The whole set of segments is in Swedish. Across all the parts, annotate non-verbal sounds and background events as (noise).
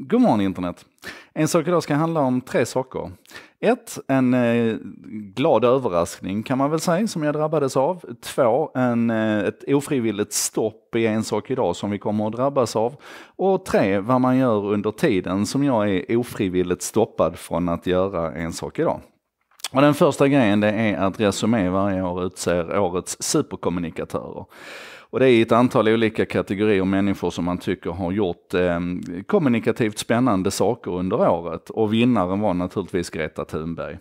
God morgon internet! En sak idag ska handla om tre saker. Ett, en eh, glad överraskning kan man väl säga som jag drabbades av. Två, en, eh, ett ofrivilligt stopp i en sak idag som vi kommer att drabbas av. Och tre, vad man gör under tiden som jag är ofrivilligt stoppad från att göra en sak idag. Och den första grejen det är att Resumé varje år utser årets superkommunikatörer. Och det är ett antal olika kategorier människor som man tycker har gjort eh, kommunikativt spännande saker under året. Och vinnaren var naturligtvis Greta Thunberg. Eh,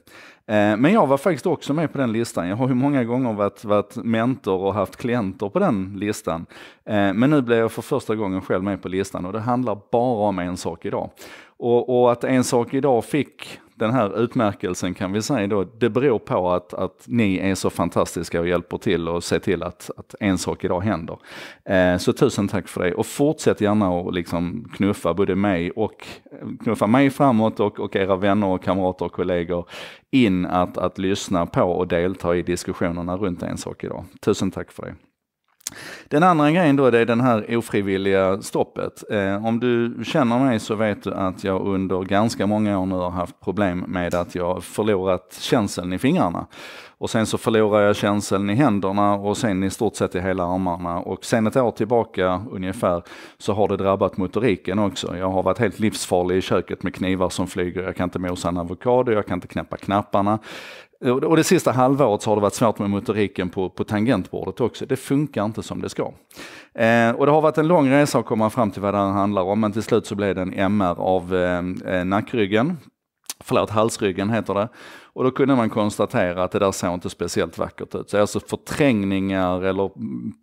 men jag var faktiskt också med på den listan. Jag har ju många gånger varit, varit mentor och haft klienter på den listan. Eh, men nu blev jag för första gången själv med på listan och det handlar bara om en sak idag. Och, och att en sak idag fick den här utmärkelsen kan vi säga då, det beror på att, att ni är så fantastiska och hjälper till och ser till att, att en sak idag händer. Eh, så tusen tack för det och fortsätt gärna att liksom knuffa både mig och knuffa mig framåt och, och era vänner och kamrater och kollegor in att, att lyssna på och delta i diskussionerna runt en sak idag. Tusen tack för det. Den andra grejen då, det är den här ofrivilliga stoppet. Eh, om du känner mig så vet du att jag under ganska många år nu har haft problem med att jag förlorat känseln i fingrarna. Och sen så förlorar jag känseln i händerna och sen i stort sett i hela armarna. Och sen ett år tillbaka ungefär så har det drabbat motoriken också. Jag har varit helt livsfarlig i köket med knivar som flyger. Jag kan inte mosa en avokado, jag kan inte knäppa knapparna. Och det sista halvåret så har det varit svårt med motoriken på, på tangentbordet också. Det funkar inte som det ska. Eh, och det har varit en lång resa att komma fram till vad det här handlar om, men till slut så blev det en MR av eh, eh, nackryggen. Förlåt, halsryggen heter det. Och då kunde man konstatera att det där såg inte speciellt vackert ut. Så alltså förträngningar eller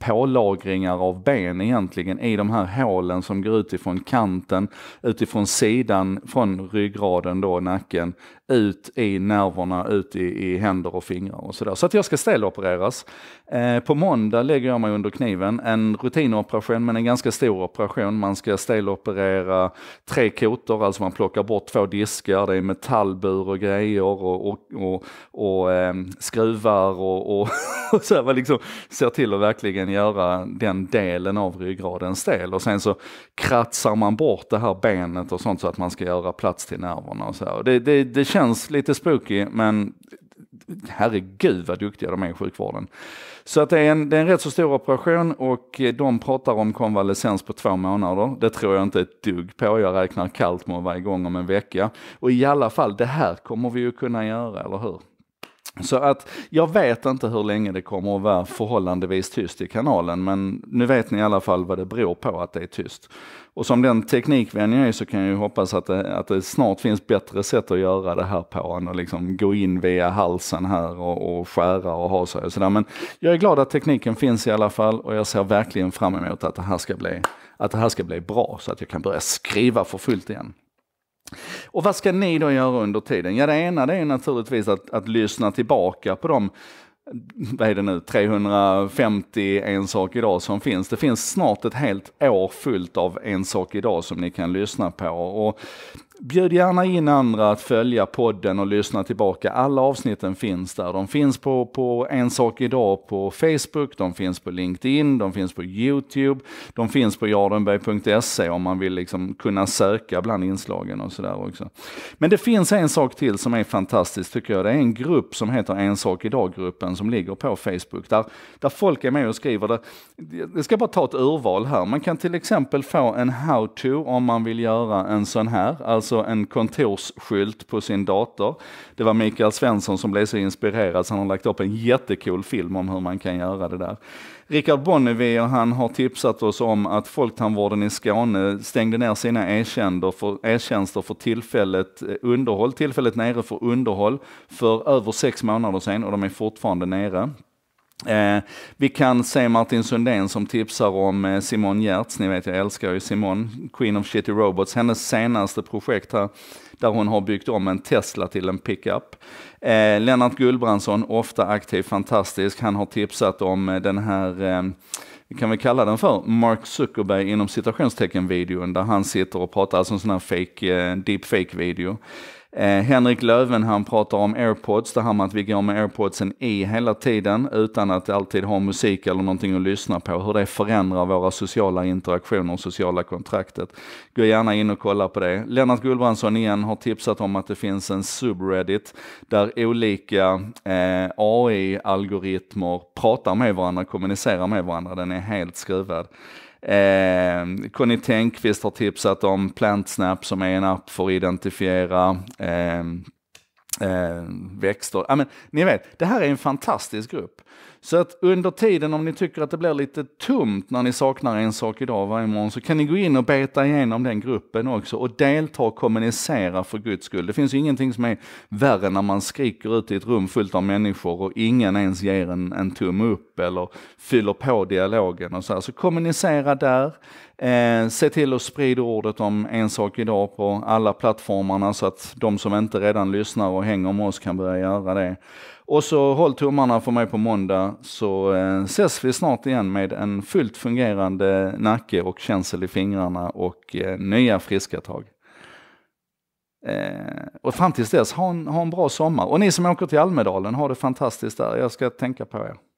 pålagringar av ben egentligen i de här hålen som går utifrån kanten, utifrån sidan, från ryggraden då, nacken, ut i nerverna, ut i, i händer och fingrar och sådär. Så att jag ska stelopereras. Eh, på måndag lägger jag mig under kniven. En rutinoperation men en ganska stor operation. Man ska steloperera tre kotor, alltså man plockar bort två diskar, det är metallbur och grejer och, och och, och eh, skruvar och, och, (laughs) och så här, liksom ser till att verkligen göra den delen av ryggraden stel. Och sen så kratsar man bort det här benet och sånt så att man ska göra plats till nerverna och så här. Det, det, det känns lite spooky men herregud vad duktiga de är i sjukvården. Så att det, är en, det är en rätt så stor operation och eh, de pratar om konvalescens på två månader. Det tror jag inte ett dugg på. Jag räknar kallt med att vara igång om en vecka. Och i alla fall, det här kommer vi ju kunna göra, eller hur? Så att jag vet inte hur länge det kommer att vara förhållandevis tyst i kanalen, men nu vet ni i alla fall vad det beror på att det är tyst. Och som den teknikvän jag är så kan jag ju hoppas att det, att det snart finns bättre sätt att göra det här på än att liksom gå in via halsen här och, och skära och ha sig och sådär. Men jag är glad att tekniken finns i alla fall och jag ser verkligen fram emot att det här ska bli, att det här ska bli bra så att jag kan börja skriva för fullt igen. Och vad ska ni då göra under tiden? Ja, det ena det är naturligtvis att, att lyssna tillbaka på de vad är det nu, 350 En sak idag som finns. Det finns snart ett helt år fullt av En sak idag som ni kan lyssna på. Och Bjud gärna in andra att följa podden och lyssna tillbaka. Alla avsnitten finns där. De finns på, på En sak idag på Facebook, de finns på LinkedIn, de finns på YouTube, de finns på jardenberg.se om man vill liksom kunna söka bland inslagen och sådär också. Men det finns en sak till som är fantastiskt tycker jag. Det är en grupp som heter En sak idag-gruppen som ligger på Facebook där, där folk är med och skriver. Det. Jag ska bara ta ett urval här. Man kan till exempel få en how-to om man vill göra en sån här. Alltså alltså en kontorsskylt på sin dator. Det var Mikael Svensson som blev så inspirerad så han har lagt upp en jättecool film om hur man kan göra det där. Richard Bonnevier han har tipsat oss om att Folktandvården i Skåne stängde ner sina e-tjänster för, e för tillfället eh, underhåll, tillfället nere för underhåll för över sex månader sedan och de är fortfarande nere. Eh, vi kan se Martin Sundén som tipsar om eh, Simon Giertz. Ni vet, jag älskar ju Simon, Queen of Shitty Robots. Hennes senaste projekt här, där hon har byggt om en Tesla till en pickup. Eh, Lennart Gullbrandsson, ofta aktiv, fantastisk. Han har tipsat om eh, den här eh, kan vi kalla den för, Mark Zuckerberg inom citationstecken-videon där han sitter och pratar, alltså en sån här fake, eh, deepfake-video. Eh, Henrik Löven han pratar om airpods, det här med att vi går med airpodsen i hela tiden utan att alltid ha musik eller någonting att lyssna på. Hur det förändrar våra sociala interaktioner och sociala kontraktet. Gå gärna in och kolla på det. Lennart Gullbrandsson igen har tipsat om att det finns en subreddit där olika eh, AI-algoritmer pratar med varandra, kommunicerar med varandra. Den är helt skruvad. Eh, Conny Tänkvist har tipsat om PlantSnap som är en app för att identifiera eh, eh, växter. Ah, men, ni vet, det här är en fantastisk grupp. Så att under tiden om ni tycker att det blir lite tomt när ni saknar en sak idag varje morgon så kan ni gå in och beta igenom den gruppen också och delta och kommunicera för guds skull. Det finns ju ingenting som är värre när man skriker ut i ett rum fullt av människor och ingen ens ger en, en tumme upp eller fyller på dialogen och så här. Så kommunicera där. Eh, se till att sprida ordet om en sak idag på alla plattformarna så att de som inte redan lyssnar och hänger med oss kan börja göra det. Och så håll tummarna för mig på måndag så eh, ses vi snart igen med en fullt fungerande nacke och känsel i fingrarna och eh, nya friska tag. Eh, och fram tills dess, ha en, ha en bra sommar. Och ni som åker till Almedalen, ha det fantastiskt där. Jag ska tänka på er.